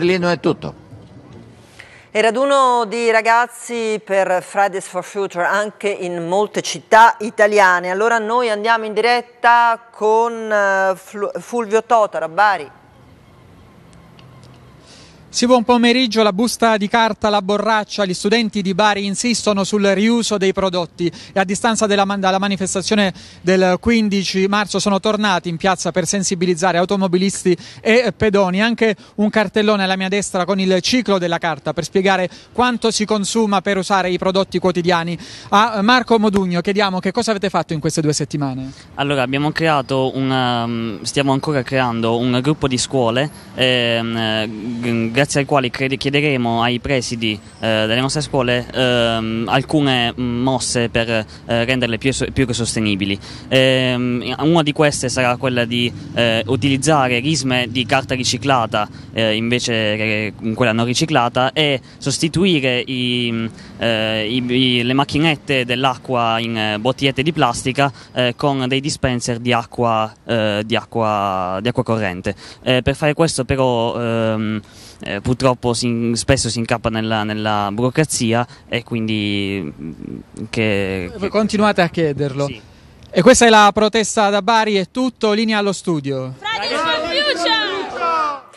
Berlino è tutto. Il raduno di ragazzi per Fridays for Future anche in molte città italiane. Allora noi andiamo in diretta con eh, Fulvio Totara, Bari. Sì, buon pomeriggio. La busta di carta, la borraccia, gli studenti di Bari insistono sul riuso dei prodotti e a distanza della, dalla manifestazione del 15 marzo sono tornati in piazza per sensibilizzare automobilisti e pedoni. Anche un cartellone alla mia destra con il ciclo della carta per spiegare quanto si consuma per usare i prodotti quotidiani. A Marco Modugno chiediamo che cosa avete fatto in queste due settimane. Allora, abbiamo creato un mm, stiamo ancora creando un gruppo di scuole ehm, eh, grazie grazie al quale chiederemo ai presidi eh, delle nostre scuole ehm, alcune mm, mosse per eh, renderle più, più, che sostenibili. Ehm, una di queste sarà quella di eh, utilizzare risme di carta riciclata invece che quella non riciclata e sostituire i, mm, i, i, le macchinette dell'acqua in bottigliette di plastica con dei dispenser di acqua, di acqua, di acqua corrente. per fare questo però... Um, eh, purtroppo si, spesso si incappa nella, nella, burocrazia e quindi mm, che, che... Eh, continuate a chiederlo. Sì. E questa è la protesta da Bari, è tutto, linea allo studio. Fridays for Future!